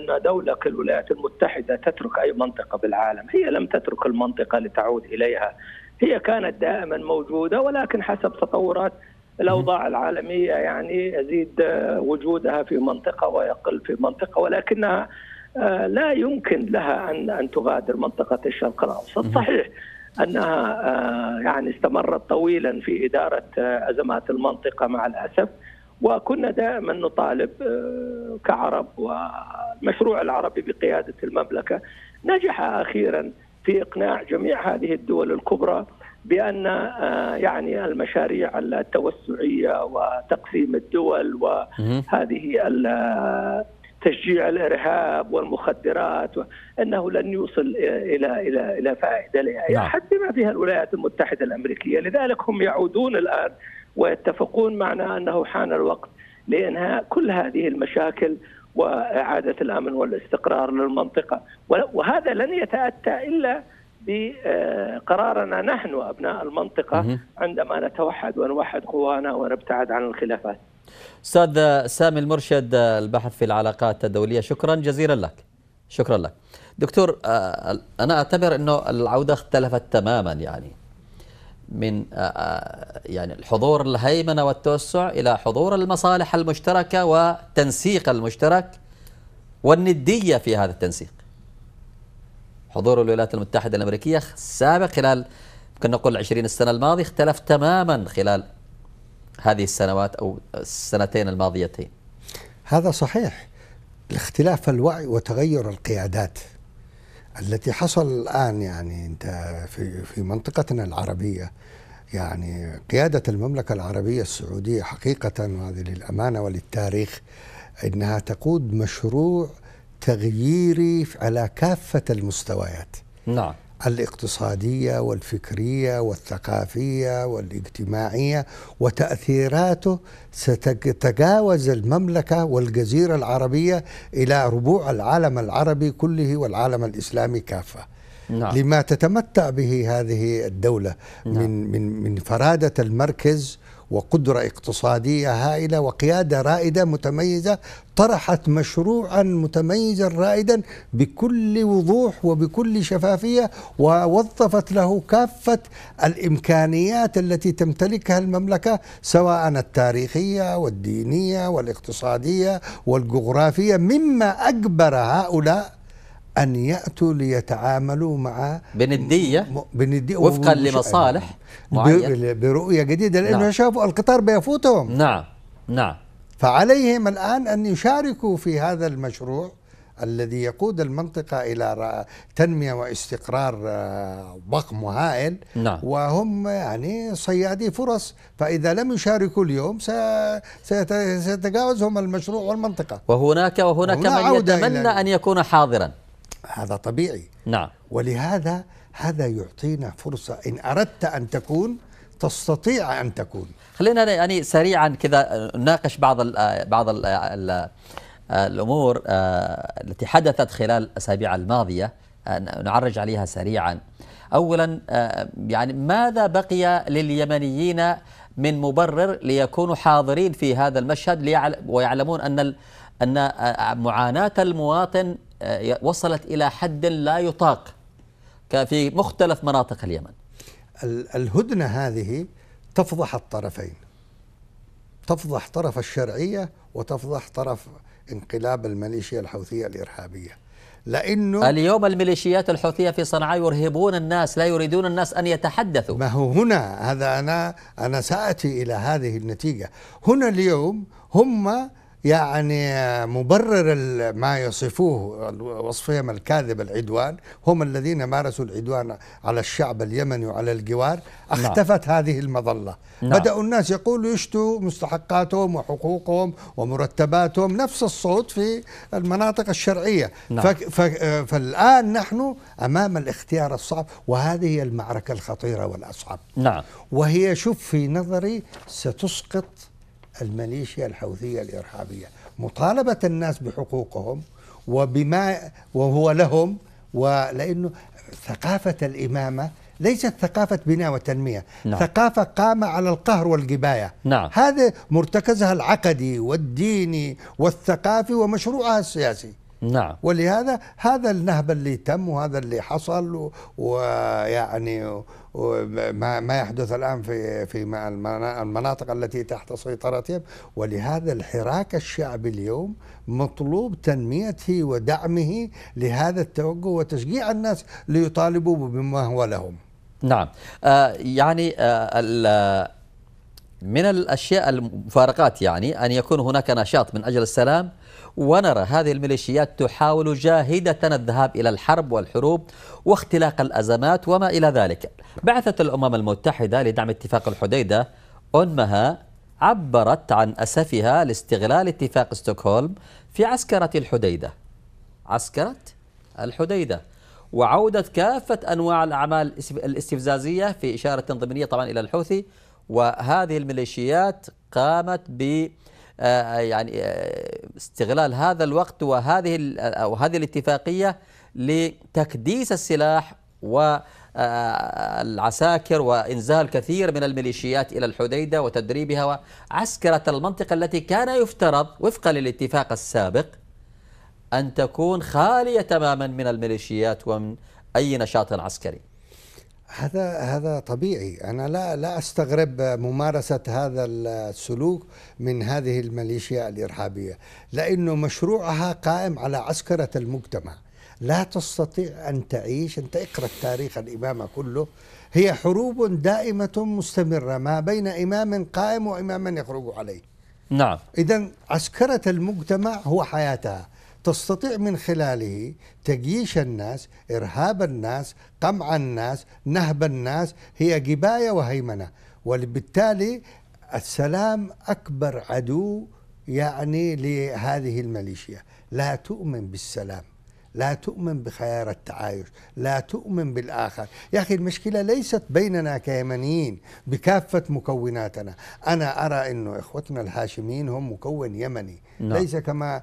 ان دوله كالولايات المتحده تترك اي منطقه بالعالم، هي لم تترك المنطقه لتعود اليها، هي كانت دائما موجوده ولكن حسب تطورات الأوضاع العالمية يعني يزيد آه، وجودها في منطقة ويقل في منطقة ولكنها آه، لا يمكن لها أن أن تغادر منطقة الشرق الأوسط صحيح أنها آه، يعني استمرت طويلا في إدارة أزمات المنطقة مع الأسف وكنا دائما نطالب كعرب والمشروع العربي بقيادة المملكة نجح أخيرا في إقناع جميع هذه الدول الكبرى بان آه، يعني المشاريع التوسعيه وتقسيم الدول وهذه آه، تشجيع الارهاب والمخدرات انه لن يوصل آه، الى الى الى فائده لاي حد بما فيها الولايات المتحده الامريكيه، لذلك هم يعودون الان ويتفقون معنا انه حان الوقت لانهاء كل هذه المشاكل واعاده الامن والاستقرار للمنطقه، وهذا لن يتاتى الا بقرارنا نحن أبناء المنطقة عندما نتوحد ونوحد قوانا ونبتعد عن الخلافات أستاذ سامي المرشد آه، البحث في العلاقات الدولية شكرا جزيلا لك شكرا لك دكتور آه، أنا أعتبر أنه العودة اختلفت تماما يعني من آه، يعني الحضور الهيمنة والتوسع إلى حضور المصالح المشتركة وتنسيق المشترك والندية في هذا التنسيق حضور الولايات المتحدة الأمريكية السابق خلال يمكن نقول العشرين السنة الماضية اختلف تماما خلال هذه السنوات أو السنتين الماضيتين هذا صحيح الاختلاف الوعي وتغير القيادات التي حصل الآن يعني أنت في, في منطقتنا العربية يعني قيادة المملكة العربية السعودية حقيقة وهذه للأمانة وللتاريخ أنها تقود مشروع تغييري على كافة المستويات نعم الاقتصادية والفكرية والثقافية والاجتماعية وتأثيراته ستتجاوز المملكة والجزيرة العربية إلى ربوع العالم العربي كله والعالم الإسلامي كافة نعم. لما تتمتع به هذه الدولة نعم. من من من فرادة المركز وقدرة اقتصادية هائلة وقيادة رائدة متميزة طرحت مشروعا متميزا رائدا بكل وضوح وبكل شفافية ووظفت له كافة الإمكانيات التي تمتلكها المملكة سواء التاريخية والدينية والاقتصادية والجغرافية مما أجبر هؤلاء أن يأتوا ليتعاملوا مع بندية بندية وفقا لمصالح معينة برؤية جديدة لأنه نعم. شافوا القطار بيفوتهم نعم نعم فعليهم الآن أن يشاركوا في هذا المشروع الذي يقود المنطقة إلى تنمية واستقرار ضخم آه، وهائل نعم. وهم يعني صيادي فرص فإذا لم يشاركوا اليوم سيتجاوزهم المشروع والمنطقة وهناك وهناك من يتمنى أن يكون حاضرا هذا طبيعي نعم ولهذا هذا يعطينا فرصة إن أردت أن تكون تستطيع أن تكون خلينا يعني سريعا كذا نناقش بعض الـ بعض الـ الـ الأمور آه، التي حدثت خلال الأسابيع الماضية آه، نعرج عليها سريعا أولا آه، يعني ماذا بقي لليمنيين من مبرر ليكونوا حاضرين في هذا المشهد ويعلمون أن أن معاناة المواطن آه، وصلت إلى حد لا يطاق في مختلف مناطق اليمن الهدنة هذه تفضح الطرفين تفضح طرف الشرعية وتفضح طرف انقلاب الميليشيا الحوثية الإرهابية لأنه اليوم الميليشيات الحوثية في صنعاء يرهبون الناس لا يريدون الناس أن يتحدثوا ما هو هنا هذا أنا أنا سأتي إلى هذه النتيجة هنا اليوم هم يعني مبرر ما يصفوه وصفهم الكاذب العدوان هم الذين مارسوا العدوان على الشعب اليمني وعلى الجوار نعم. اختفت نعم. هذه المظلة نعم. بدأوا الناس يقولوا يشتوا مستحقاتهم وحقوقهم ومرتباتهم نفس الصوت في المناطق الشرعية نعم. فالآن نحن أمام الاختيار الصعب وهذه هي المعركة الخطيرة والأصعب نعم. وهي شوف في نظري ستسقط الميليشيا الحوثية الإرهابية مطالبة الناس بحقوقهم وبما وهو لهم ولأنه ثقافة الإمامة ليست ثقافة بناء وتنمية نعم. ثقافة قامة على القهر والجباية نعم. هذا مرتكزها العقدي والديني والثقافي ومشروعها السياسي نعم ولهذا هذا النهب اللي تم وهذا اللي حصل ويعني ما ما يحدث الان في في المناطق التي تحت سيطرتهم ولهذا الحراك الشعبي اليوم مطلوب تنميته ودعمه لهذا التوجه وتشجيع الناس ليطالبوا بما هو لهم. نعم آه يعني آه من الأشياء المفارقات يعني أن يكون هناك نشاط من أجل السلام ونرى هذه الميليشيات تحاول جاهدة الذهاب إلى الحرب والحروب واختلاق الأزمات وما إلى ذلك بعثة الأمم المتحدة لدعم اتفاق الحديدة أنمها عبرت عن أسفها لاستغلال اتفاق ستوكهولم في عسكرة الحديدة عسكرة الحديدة وعودة كافة أنواع الأعمال الاستفزازية في إشارة ضمنيه طبعا إلى الحوثي وهذه الميليشيات قامت ب آه، آه، يعني آه، استغلال هذا الوقت وهذه او هذه الاتفاقيه لتكديس السلاح و العساكر وإنزال كثير من الميليشيات إلى الحديدة وتدريبها وعسكرة المنطقة التي كان يفترض وفقا للاتفاق السابق أن تكون خالية تماما من الميليشيات ومن أي نشاط عسكري هذا هذا طبيعي انا لا لا استغرب ممارسه هذا السلوك من هذه الميليشيا الارهابيه لانه مشروعها قائم على عسكره المجتمع لا تستطيع ان تعيش انت اقرا التاريخ الامامه كله هي حروب دائمه مستمره ما بين امام قائم وامام يخرج عليه نعم اذا عسكره المجتمع هو حياتها تستطيع من خلاله تجيش الناس إرهاب الناس قمع الناس نهب الناس هي جباية وهيمنة وبالتالي السلام أكبر عدو يعني لهذه الميليشيا لا تؤمن بالسلام لا تؤمن بخيار التعايش لا تؤمن بالآخر يا أخي المشكلة ليست بيننا كيمنيين بكافة مكوناتنا أنا أرى أنه إخوتنا الهاشميين هم مكون يمني لا. نعم. ليس كما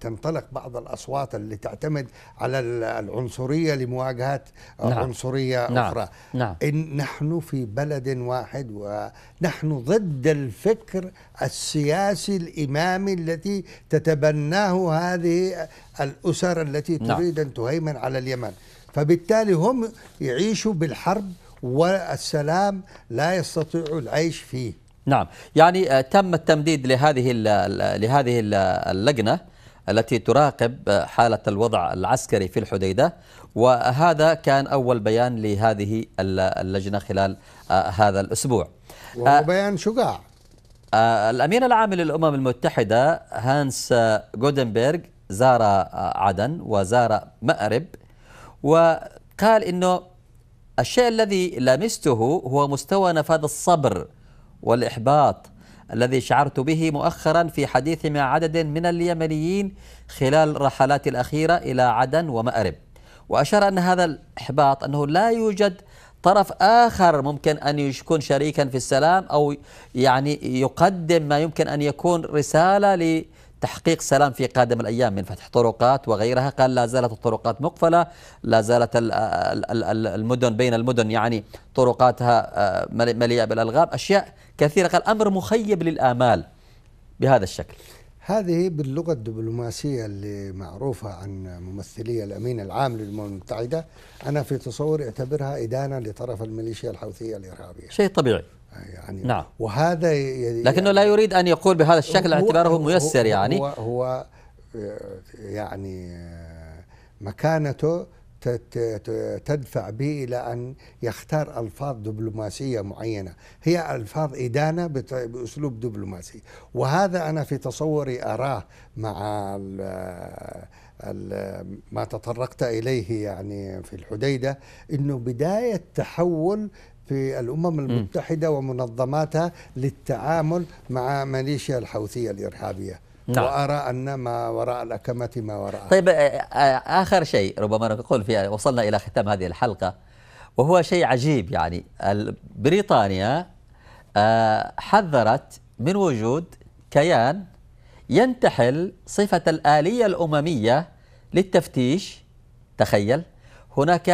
تنطلق بعض الأصوات اللي تعتمد على العنصرية لمواجهة نعم. عنصرية لا. نعم. أخرى نعم. إن نحن في بلد واحد ونحن ضد الفكر السياسي الإمامي التي تتبناه هذه الأسر التي نعم. تريد أن تهيمن على اليمن فبالتالي هم يعيشوا بالحرب والسلام لا يستطيعوا العيش فيه نعم يعني آه، تم التمديد لهذه لهذه اللجنه التي تراقب آه، حاله الوضع العسكري في الحديده وهذا كان اول بيان لهذه اللجنه خلال آه، هذا الاسبوع وهو بيان شجاع الامين العام للامم المتحده هانس جودنبرغ زار عدن وزار مأرب وقال انه الشيء الذي لمسته هو مستوى نفاذ الصبر والإحباط الذي شعرت به مؤخرا في حديثي مع عدد من اليمنيين خلال رحلاتي الأخيرة إلى عدن ومأرب وأشار أن هذا الإحباط أنه لا يوجد طرف آخر ممكن أن يكون شريكا في السلام أو يعني يقدم ما يمكن أن يكون رسالة لتحقيق سلام في قادم الأيام من فتح طرقات وغيرها قال لا زالت الطرقات مقفلة لا زالت المدن بين المدن يعني طرقاتها آه، مليئة بالألغام أشياء كثيرة قال أمر مخيب للآمال بهذا الشكل هذه باللغة الدبلوماسية اللي معروفة عن ممثلي الأمين العام للأمم المتحدة أنا في تصور اعتبرها إدانة لطرف الميليشيا الحوثية الإرهابية شيء طبيعي يعني نعم وهذا لكنه لا يعني يريد أن يقول بهذا الشكل اعتباره ميسر يعني هو, هو آه، يعني آه، مكانته تدفع به إلى أن يختار ألفاظ دبلوماسية معينة هي ألفاظ إدانة بأسلوب دبلوماسي وهذا أنا في تصوري أراه مع ما تطرقت إليه يعني في الحديدة أنه بداية تحول في الأمم المتحدة ومنظماتها للتعامل مع ميليشيا الحوثية الإرهابية نعم. وأرى أن ما وراء الأكمة ما وراء طيب آخر شيء ربما نقول في وصلنا إلى ختام هذه الحلقة وهو شيء عجيب يعني بريطانيا حذرت من وجود كيان ينتحل صفة الآلية الأممية للتفتيش تخيل هناك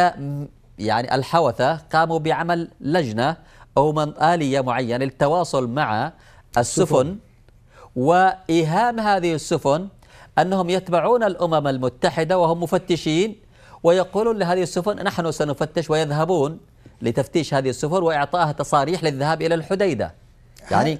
يعني الحوثة قاموا بعمل لجنة أو من آلية معينة للتواصل مع السفن وإيهام هذه السفن أنهم يتبعون الأمم المتحدة وهم مفتشين ويقولون لهذه السفن نحن سنفتش ويذهبون لتفتيش هذه السفن وإعطائها تصاريح للذهاب إلى الحديدة يعني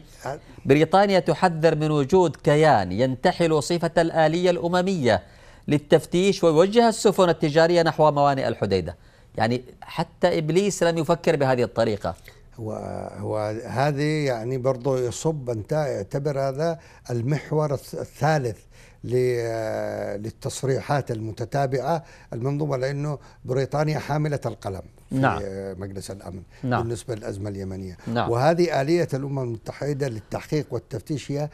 بريطانيا تحذر من وجود كيان ينتحل صفة الآلية الأممية للتفتيش ويوجه السفن التجارية نحو موانئ الحديدة يعني حتى إبليس لم يفكر بهذه الطريقة وهذه يعني برضه يصب انت يعتبر هذا المحور الثالث للتصريحات المتتابعه المنظومه لانه بريطانيا حامله القلم في نعم. مجلس الامن نعم. بالنسبه للازمه اليمنيه نعم. وهذه اليه الامم المتحده للتحقيق والتفتيش هي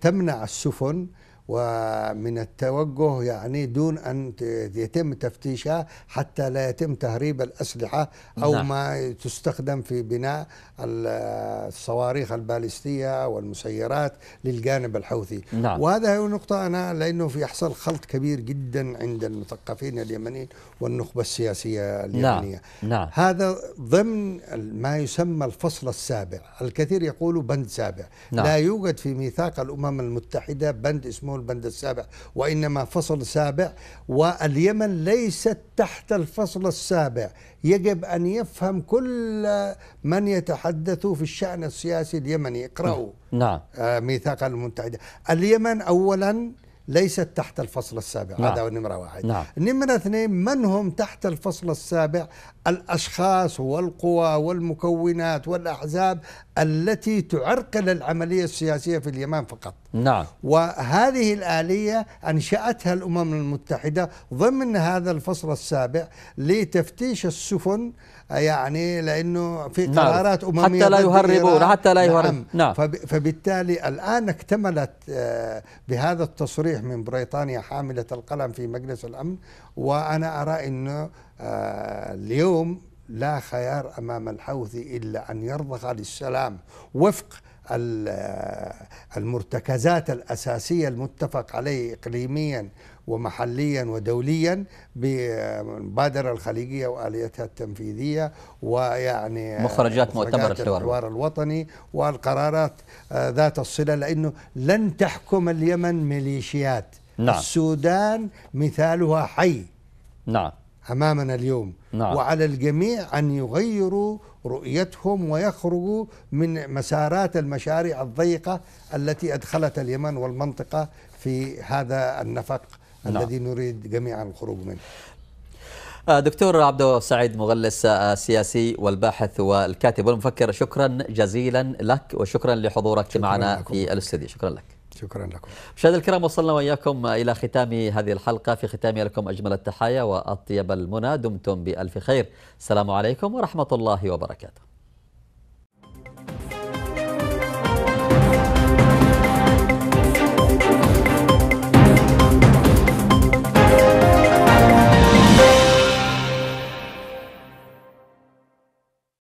تمنع السفن ومن التوجه يعني دون أن يتم تفتيشها حتى لا يتم تهريب الأسلحة أو نعم. ما تستخدم في بناء الصواريخ البالستية والمسيرات للجانب الحوثي نعم. وهذا هي نقطة أنا لأنه في يحصل خلط كبير جدا عند المثقفين اليمنيين والنخبة السياسية نعم. اليمنية نعم. نعم. هذا ضمن ما يسمى الفصل السابع الكثير يقول بند سابع نعم. لا يوجد في ميثاق الأمم المتحدة بند اسمه البند السابع وإنما فصل سابع واليمن ليست تحت الفصل السابع يجب أن يفهم كل من يتحدث في الشأن السياسي اليمني اقرأوا نعم. آه، ميثاق المتحدة اليمن أولا ليست تحت الفصل السابع نعم. هذا نمرة واحد نعم. نمرة اثنين من هم تحت الفصل السابع الأشخاص والقوى والمكونات والأحزاب التي تعرقل العملية السياسية في اليمن فقط نعم وهذه الآلية أنشأتها الأمم المتحدة ضمن هذا الفصل السابع لتفتيش السفن يعني لانه في نعم. قرارات نعم. امميه حتى لا يهربوا حتى لا يهرب نعم. نعم. فبالتالي الان اكتملت آه، بهذا التصريح من بريطانيا حامله القلم في مجلس الامن وانا ارى انه آه، اليوم لا خيار امام الحوثي الا ان يرضخ للسلام وفق آه، المرتكزات الاساسيه المتفق عليه اقليميا ومحليا ودوليا بالمبادرة الخليجية وآليتها التنفيذية ويعني آه، مخرجات مؤتمر الحوار. الحوار الوطني والقرارات آه، ذات الصلة لأنه لن تحكم اليمن ميليشيات نعم. السودان مثالها حي نعم أمامنا اليوم نعم. وعلى الجميع أن يغيروا رؤيتهم ويخرجوا من مسارات المشاريع الضيقة التي أدخلت اليمن والمنطقة في هذا النفق نعم. الذي نريد جميعا الخروج منه آه، دكتور عبد سعيد مغلس السياسي آه، والباحث والكاتب والمفكر شكرا جزيلا لك وشكرا لحضورك شكرا معنا لكم. في الاستديو شكرا لك شكرا لكم مشاهدينا الكرام وصلنا واياكم الى ختام هذه الحلقه في ختامها لكم اجمل التحايا واطيب المنى دمتم بالف خير السلام عليكم ورحمه الله وبركاته